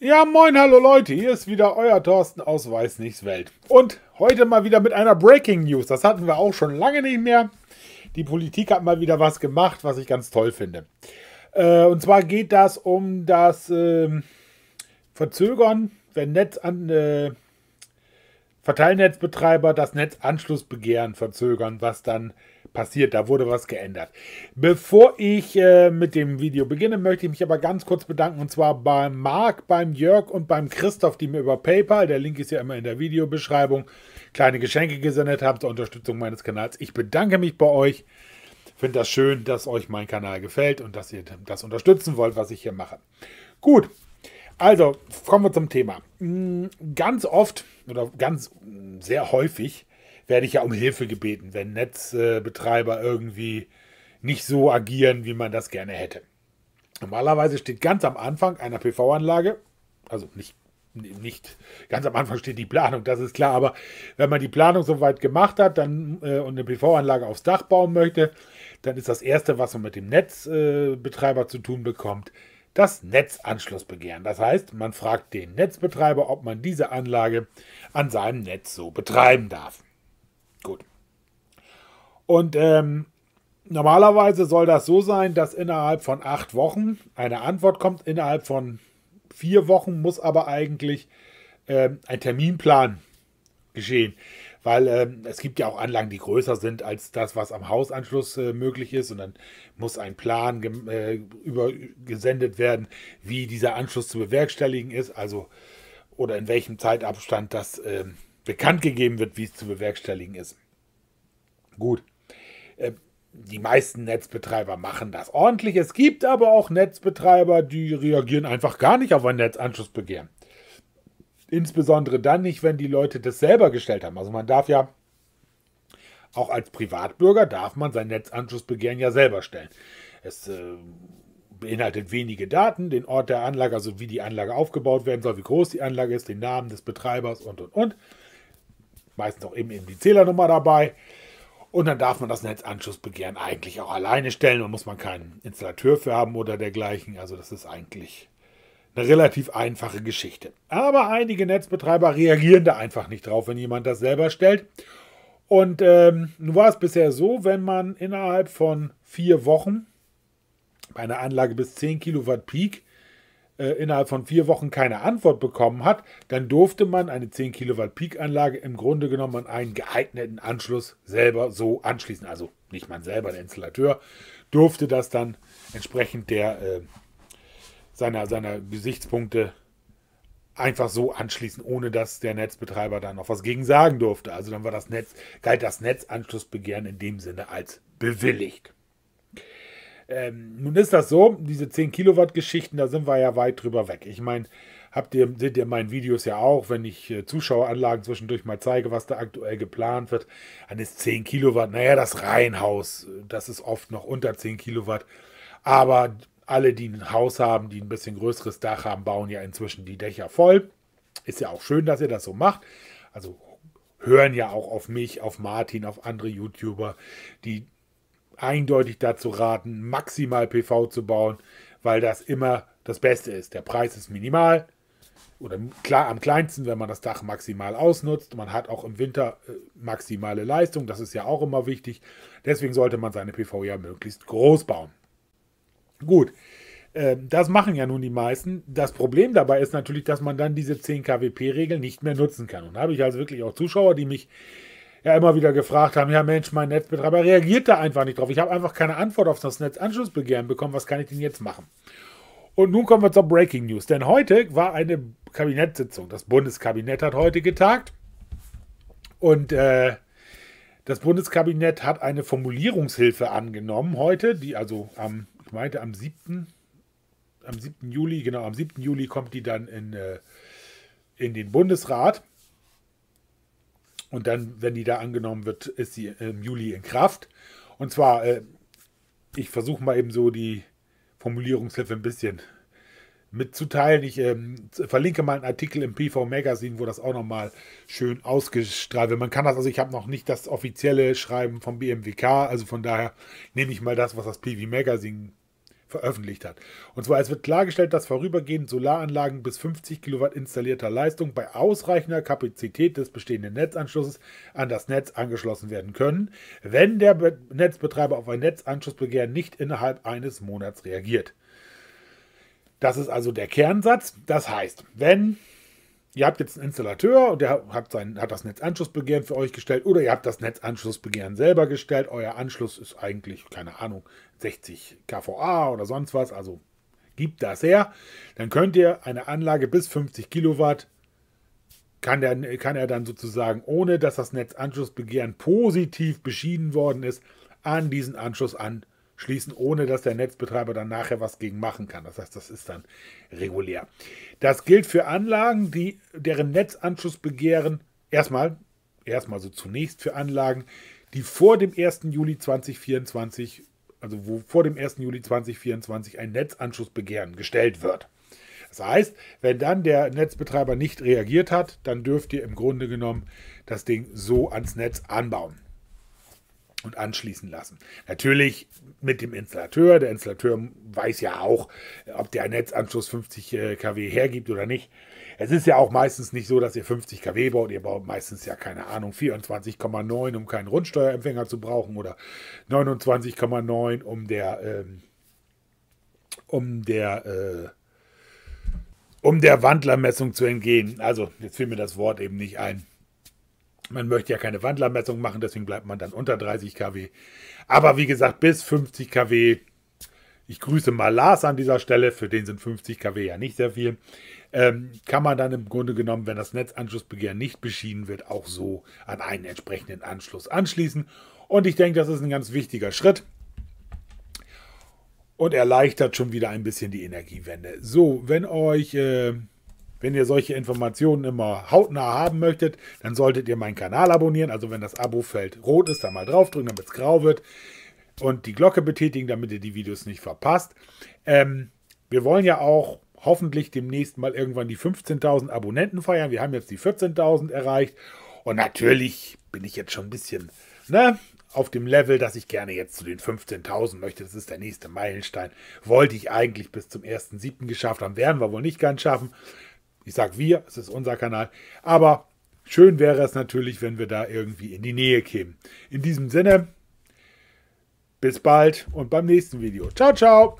Ja, moin, hallo Leute, hier ist wieder euer Thorsten aus Weißnichts Welt. Und heute mal wieder mit einer Breaking News. Das hatten wir auch schon lange nicht mehr. Die Politik hat mal wieder was gemacht, was ich ganz toll finde. Äh, und zwar geht das um das äh, Verzögern, wenn Netz an, äh, Verteilnetzbetreiber das Netzanschlussbegehren verzögern, was dann passiert, da wurde was geändert. Bevor ich äh, mit dem Video beginne, möchte ich mich aber ganz kurz bedanken und zwar beim Marc, beim Jörg und beim Christoph, die mir über PayPal, der Link ist ja immer in der Videobeschreibung, kleine Geschenke gesendet haben zur Unterstützung meines Kanals. Ich bedanke mich bei euch. Finde das schön, dass euch mein Kanal gefällt und dass ihr das unterstützen wollt, was ich hier mache. Gut, also kommen wir zum Thema. Mm, ganz oft oder ganz mm, sehr häufig werde ich ja um Hilfe gebeten, wenn Netzbetreiber irgendwie nicht so agieren, wie man das gerne hätte. Normalerweise steht ganz am Anfang einer PV-Anlage, also nicht, nicht ganz am Anfang steht die Planung, das ist klar, aber wenn man die Planung soweit gemacht hat dann, äh, und eine PV-Anlage aufs Dach bauen möchte, dann ist das Erste, was man mit dem Netzbetreiber äh, zu tun bekommt, das Netzanschlussbegehren. Das heißt, man fragt den Netzbetreiber, ob man diese Anlage an seinem Netz so betreiben darf. Gut. Und ähm, normalerweise soll das so sein, dass innerhalb von acht Wochen eine Antwort kommt. Innerhalb von vier Wochen muss aber eigentlich ähm, ein Terminplan geschehen. Weil ähm, es gibt ja auch Anlagen, die größer sind als das, was am Hausanschluss äh, möglich ist. Und dann muss ein Plan äh, übergesendet werden, wie dieser Anschluss zu bewerkstelligen ist. Also oder in welchem Zeitabstand das ähm, bekannt gegeben wird, wie es zu bewerkstelligen ist. Gut, ähm, die meisten Netzbetreiber machen das ordentlich. Es gibt aber auch Netzbetreiber, die reagieren einfach gar nicht auf ein Netzanschlussbegehren. Insbesondere dann nicht, wenn die Leute das selber gestellt haben. Also man darf ja, auch als Privatbürger darf man sein Netzanschlussbegehren ja selber stellen. Es äh, beinhaltet wenige Daten, den Ort der Anlage, also wie die Anlage aufgebaut werden soll, wie groß die Anlage ist, den Namen des Betreibers und, und, und meistens auch eben, die Zählernummer dabei. Und dann darf man das Netzanschlussbegehren eigentlich auch alleine stellen. Da muss man keinen Installateur für haben oder dergleichen. Also das ist eigentlich eine relativ einfache Geschichte. Aber einige Netzbetreiber reagieren da einfach nicht drauf, wenn jemand das selber stellt. Und ähm, nun war es bisher so, wenn man innerhalb von vier Wochen bei einer Anlage bis 10 Kilowatt Peak äh, innerhalb von vier Wochen keine Antwort bekommen hat, dann durfte man eine 10 Kilowatt Peak-Anlage im Grunde genommen an einen geeigneten Anschluss selber so anschließen. Also nicht man selber, der Installateur, durfte das dann entsprechend der, äh, seiner, seiner Gesichtspunkte einfach so anschließen, ohne dass der Netzbetreiber da noch was gegen sagen durfte. Also dann war das Netz, galt das Netzanschlussbegehren in dem Sinne als bewilligt. Ähm, nun ist das so, diese 10 Kilowatt Geschichten, da sind wir ja weit drüber weg. Ich meine, habt ihr, seht ihr in meinen Videos ja auch, wenn ich äh, Zuschaueranlagen zwischendurch mal zeige, was da aktuell geplant wird, dann ist 10 Kilowatt, naja, das Reihenhaus, das ist oft noch unter 10 Kilowatt. Aber alle, die ein Haus haben, die ein bisschen größeres Dach haben, bauen ja inzwischen die Dächer voll. Ist ja auch schön, dass ihr das so macht. Also hören ja auch auf mich, auf Martin, auf andere YouTuber, die eindeutig dazu raten, maximal PV zu bauen, weil das immer das Beste ist. Der Preis ist minimal oder klar am kleinsten, wenn man das Dach maximal ausnutzt. Man hat auch im Winter äh, maximale Leistung, das ist ja auch immer wichtig. Deswegen sollte man seine PV ja möglichst groß bauen. Gut, ähm, das machen ja nun die meisten. Das Problem dabei ist natürlich, dass man dann diese 10 kWp-Regel nicht mehr nutzen kann. Und da habe ich also wirklich auch Zuschauer, die mich ja immer wieder gefragt haben, ja Mensch, mein Netzbetreiber reagiert da einfach nicht drauf. Ich habe einfach keine Antwort auf das Netzanschlussbegehren bekommen. Was kann ich denn jetzt machen? Und nun kommen wir zur Breaking News. Denn heute war eine Kabinettssitzung. Das Bundeskabinett hat heute getagt. Und äh, das Bundeskabinett hat eine Formulierungshilfe angenommen heute, die also am, ich meinte am 7. Am 7. Juli, genau, am 7. Juli kommt die dann in, äh, in den Bundesrat. Und dann, wenn die da angenommen wird, ist sie im ähm, Juli in Kraft. Und zwar, äh, ich versuche mal eben so die Formulierungshilfe ein bisschen mitzuteilen. Ich ähm, verlinke mal einen Artikel im PV Magazine, wo das auch nochmal schön ausgestrahlt wird. Man kann das, also ich habe noch nicht das offizielle Schreiben vom BMWK, also von daher nehme ich mal das, was das PV Magazine veröffentlicht hat. Und zwar, es wird klargestellt, dass vorübergehend Solaranlagen bis 50 Kilowatt installierter Leistung bei ausreichender Kapazität des bestehenden Netzanschlusses an das Netz angeschlossen werden können, wenn der Be Netzbetreiber auf ein Netzanschlussbegehren nicht innerhalb eines Monats reagiert. Das ist also der Kernsatz. Das heißt, wenn ihr habt jetzt einen Installateur und der hat, sein, hat das Netzanschlussbegehren für euch gestellt oder ihr habt das Netzanschlussbegehren selber gestellt. Euer Anschluss ist eigentlich, keine Ahnung, 60 kVA oder sonst was, also gibt das her. Dann könnt ihr eine Anlage bis 50 Kilowatt, kann, der, kann er dann sozusagen, ohne dass das Netzanschlussbegehren positiv beschieden worden ist, an diesen Anschluss anschließen schließen, ohne dass der Netzbetreiber dann nachher was gegen machen kann. Das heißt, das ist dann regulär. Das gilt für Anlagen, die, deren Netzanschlussbegehren erstmal, erstmal so zunächst für Anlagen, die vor dem 1. Juli 2024, also wo vor dem 1. Juli 2024 ein Netzanschlussbegehren gestellt wird. Das heißt, wenn dann der Netzbetreiber nicht reagiert hat, dann dürft ihr im Grunde genommen das Ding so ans Netz anbauen und anschließen lassen. Natürlich mit dem Installateur. Der Installateur weiß ja auch, ob der Netzanschluss 50 äh, kW hergibt oder nicht. Es ist ja auch meistens nicht so, dass ihr 50 kW baut. Ihr baut meistens ja keine Ahnung 24,9, um keinen Rundsteuerempfänger zu brauchen oder 29,9, um der ähm, um der äh, um der Wandlermessung zu entgehen. Also jetzt fiel mir das Wort eben nicht ein. Man möchte ja keine Wandlermessung machen, deswegen bleibt man dann unter 30 kW. Aber wie gesagt, bis 50 kW. Ich grüße mal Lars an dieser Stelle, für den sind 50 kW ja nicht sehr viel. Ähm, kann man dann im Grunde genommen, wenn das Netzanschlussbegehren nicht beschieden wird, auch so an einen entsprechenden Anschluss anschließen. Und ich denke, das ist ein ganz wichtiger Schritt und erleichtert schon wieder ein bisschen die Energiewende. So, wenn euch äh, wenn ihr solche Informationen immer hautnah haben möchtet, dann solltet ihr meinen Kanal abonnieren. Also wenn das Abo-Feld rot ist, dann mal draufdrücken, damit es grau wird. Und die Glocke betätigen, damit ihr die Videos nicht verpasst. Ähm, wir wollen ja auch hoffentlich demnächst mal irgendwann die 15.000 Abonnenten feiern. Wir haben jetzt die 14.000 erreicht. Und natürlich bin ich jetzt schon ein bisschen ne, auf dem Level, dass ich gerne jetzt zu den 15.000 möchte. Das ist der nächste Meilenstein. Wollte ich eigentlich bis zum 1.7. geschafft haben. Werden wir wohl nicht ganz schaffen. Ich sage wir, es ist unser Kanal. Aber schön wäre es natürlich, wenn wir da irgendwie in die Nähe kämen. In diesem Sinne, bis bald und beim nächsten Video. Ciao, ciao!